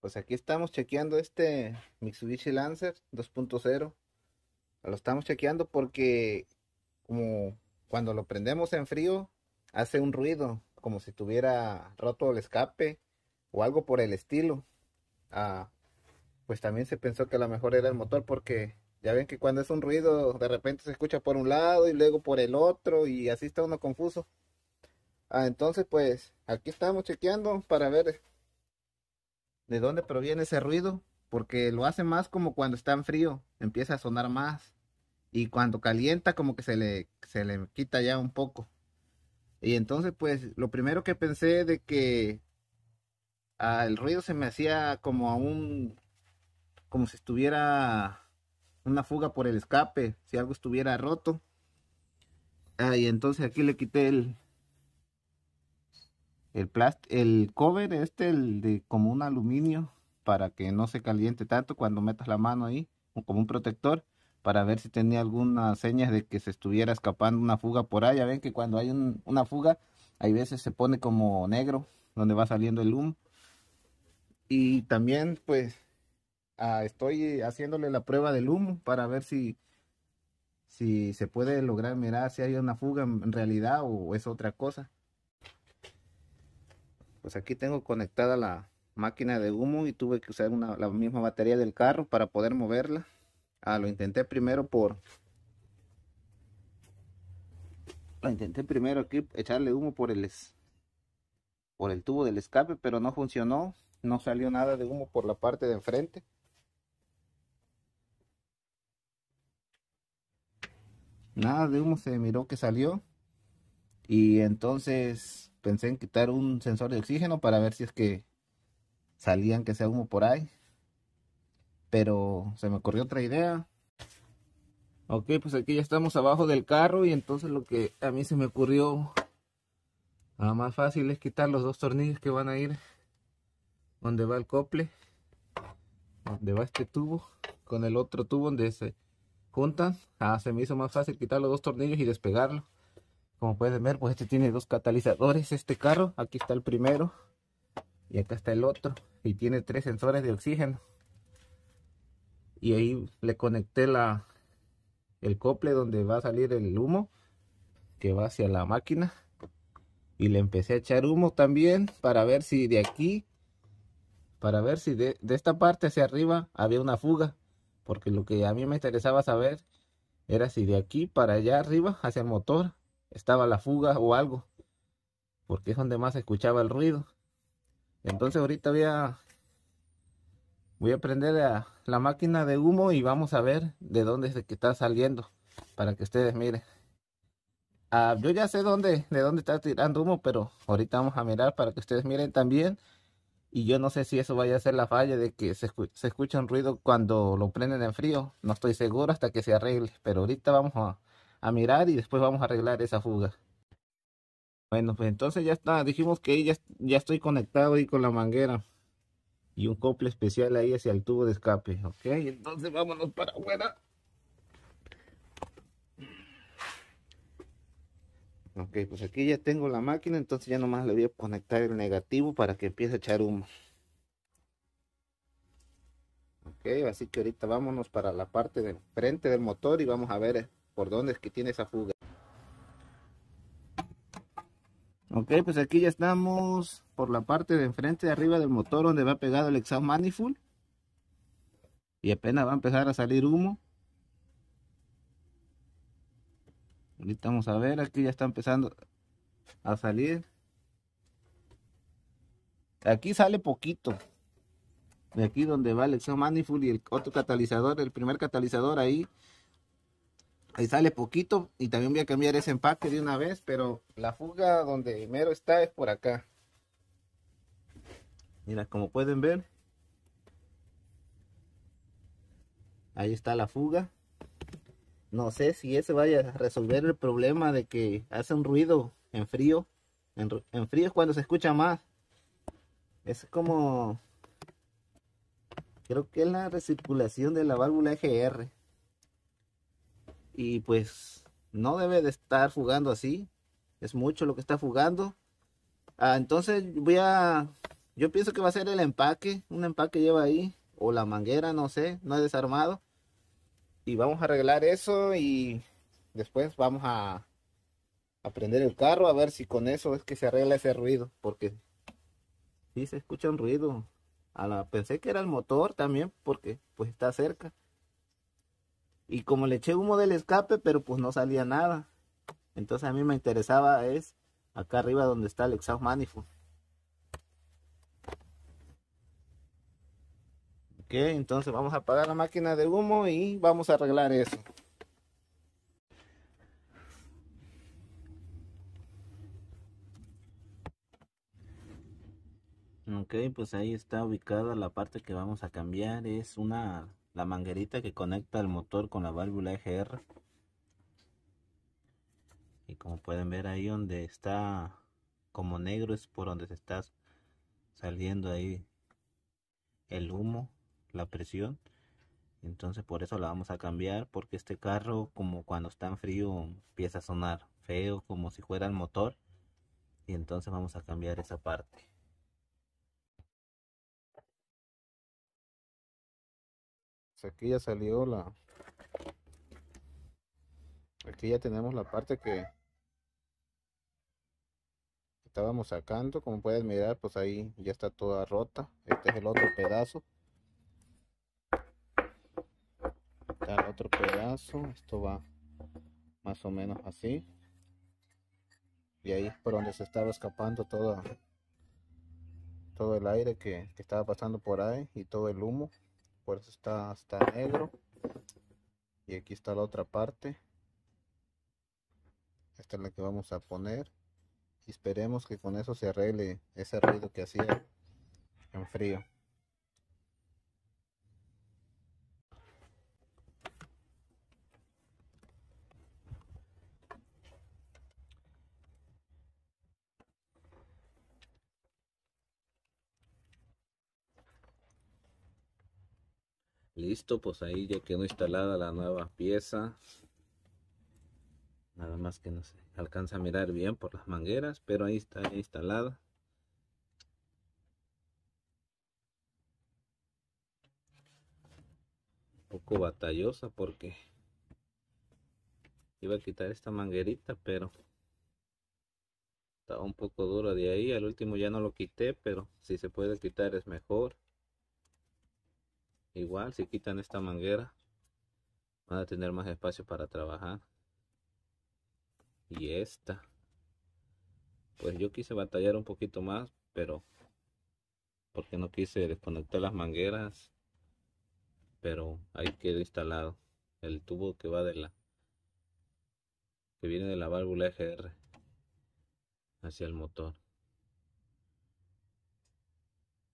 Pues aquí estamos chequeando este Mitsubishi Lancer 2.0. Lo estamos chequeando porque como cuando lo prendemos en frío hace un ruido, como si tuviera roto el escape o algo por el estilo. Ah, pues también se pensó que a lo mejor era el motor porque ya ven que cuando es un ruido de repente se escucha por un lado y luego por el otro y así está uno confuso. Ah, entonces pues aquí estamos chequeando para ver de dónde proviene ese ruido, porque lo hace más como cuando está en frío, empieza a sonar más. Y cuando calienta como que se le, le quita ya un poco. Y entonces pues lo primero que pensé de que ah, el ruido se me hacía como a un, como si estuviera una fuga por el escape, si algo estuviera roto. Ah, y entonces aquí le quité el, el, cover este, el de como un aluminio, para que no se caliente tanto cuando metas la mano ahí, como un protector, para ver si tenía alguna señas de que se estuviera escapando una fuga por allá. Ven que cuando hay una fuga, hay veces se pone como negro, donde va saliendo el humo. Y también, pues, ah, estoy haciéndole la prueba del humo para ver si, si se puede lograr mirar si hay una fuga en realidad o es otra cosa pues aquí tengo conectada la máquina de humo y tuve que usar una, la misma batería del carro para poder moverla. Ah, lo intenté primero por... Lo intenté primero aquí echarle humo por el, por el tubo del escape, pero no funcionó. No salió nada de humo por la parte de enfrente. Nada de humo se miró que salió. Y entonces pensé en quitar un sensor de oxígeno para ver si es que salían que sea humo por ahí. Pero se me ocurrió otra idea. Ok, pues aquí ya estamos abajo del carro y entonces lo que a mí se me ocurrió ah, más fácil es quitar los dos tornillos que van a ir donde va el cople, donde va este tubo, con el otro tubo donde se juntan. Ah, se me hizo más fácil quitar los dos tornillos y despegarlo. Como pueden ver, pues este tiene dos catalizadores, este carro. Aquí está el primero y acá está el otro. Y tiene tres sensores de oxígeno. Y ahí le conecté la, el cople donde va a salir el humo que va hacia la máquina. Y le empecé a echar humo también para ver si de aquí, para ver si de esta parte hacia arriba había una fuga. Porque lo que a mí me interesaba saber era si de aquí para allá arriba hacia el motor estaba la fuga o algo, porque es donde más se escuchaba el ruido. Entonces ahorita voy a, voy a prender la, máquina de humo y vamos a ver de dónde es que está saliendo, para que ustedes miren. Ah, yo ya sé dónde, de dónde está tirando humo, pero ahorita vamos a mirar para que ustedes miren también. Y yo no sé si eso vaya a ser la falla de que se, se escucha un ruido cuando lo prenden en frío. No estoy seguro hasta que se arregle. Pero ahorita vamos a, a mirar y después vamos a arreglar esa fuga. Bueno, pues entonces ya está, dijimos que ya, ya estoy conectado ahí con la manguera y un cople especial ahí hacia el tubo de escape, ok, entonces vámonos para afuera. Ok, pues aquí ya tengo la máquina, entonces ya nomás le voy a conectar el negativo para que empiece a echar humo. Ok, así que ahorita vámonos para la parte del frente del motor y vamos a ver por dónde es que tiene esa fuga. Ok, pues aquí ya estamos por la parte de enfrente de arriba del motor donde va pegado el exhaust manifold. Y apenas va a empezar a salir humo. Ahorita vamos a ver, aquí ya está empezando a salir. Aquí sale poquito. De aquí donde va el exhaust manifold y el otro catalizador, el primer catalizador ahí Ahí sale poquito y también voy a cambiar ese empaque de una vez, pero la fuga donde mero está es por acá. Mira, como pueden ver, ahí está la fuga. No sé si ese vaya a resolver el problema de que hace un ruido en frío. En, frío es cuando se escucha más. Es como... Creo que es la recirculación de la válvula EGR. Y pues no debe de estar fugando así. Es mucho lo que está fugando. Ah, entonces voy a... Yo pienso que va a ser el empaque. Un empaque lleva ahí. O la manguera, no sé. No he desarmado. Y vamos a arreglar eso y después vamos a, aprender prender el carro a ver si con eso es que se arregla ese ruido. Porque sí se escucha un ruido. A la, pensé que era el motor también porque pues está cerca. Y como le eché humo del escape, pero pues no salía nada. Entonces a mí me interesaba es acá arriba donde está el exhaust manifold. Ok, entonces vamos a apagar la máquina de humo y vamos a arreglar eso. Ok, pues ahí está ubicada la parte que vamos a cambiar. Es una la manguerita que conecta el motor con la válvula EGR y como pueden ver ahí donde está como negro es por donde se está saliendo ahí el humo la presión entonces por eso la vamos a cambiar porque este carro como cuando está en frío empieza a sonar feo como si fuera el motor y entonces vamos a cambiar esa parte aquí ya salió la aquí ya tenemos la parte que estábamos sacando como puedes mirar pues ahí ya está toda rota este es el otro pedazo está el otro pedazo esto va más o menos así y ahí es por donde se estaba escapando todo todo el aire que, que estaba pasando por ahí y todo el humo eso está, hasta negro. Y aquí está la otra parte. Esta es la que vamos a poner. Y esperemos que con eso se arregle ese ruido que hacía en frío. listo pues ahí ya quedó instalada la nueva pieza nada más que no se alcanza a mirar bien por las mangueras pero ahí está instalada un poco batallosa porque iba a quitar esta manguerita pero estaba un poco dura de ahí al último ya no lo quité pero si se puede quitar es mejor igual si quitan esta manguera van a tener más espacio para trabajar y esta pues yo quise batallar un poquito más pero porque no quise desconectar las mangueras pero ahí quedó instalado el tubo que va de la que viene de la válvula EGR hacia el motor